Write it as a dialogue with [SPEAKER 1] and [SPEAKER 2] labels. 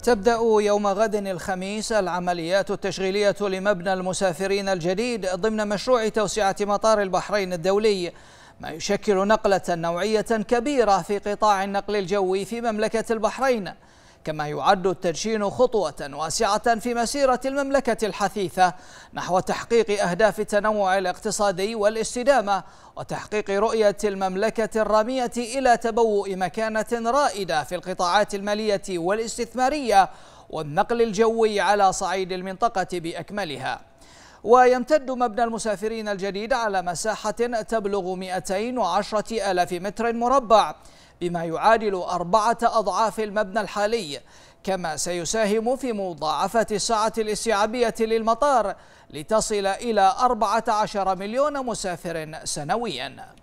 [SPEAKER 1] تبدأ يوم غد الخميس العمليات التشغيلية لمبنى المسافرين الجديد ضمن مشروع توسعة مطار البحرين الدولي ما يشكل نقلة نوعية كبيرة في قطاع النقل الجوي في مملكة البحرين كما يعد التدشين خطوة واسعة في مسيرة المملكة الحثيثة نحو تحقيق أهداف التنوع الاقتصادي والاستدامة وتحقيق رؤية المملكة الرامية إلى تبوء مكانة رائدة في القطاعات المالية والاستثمارية والنقل الجوي على صعيد المنطقة بأكملها ويمتد مبنى المسافرين الجديد على مساحة تبلغ 210 ألف متر مربع بما يعادل أربعة أضعاف المبنى الحالي كما سيساهم في مضاعفة الساعة الاستيعابية للمطار لتصل إلى 14 مليون مسافر سنوياً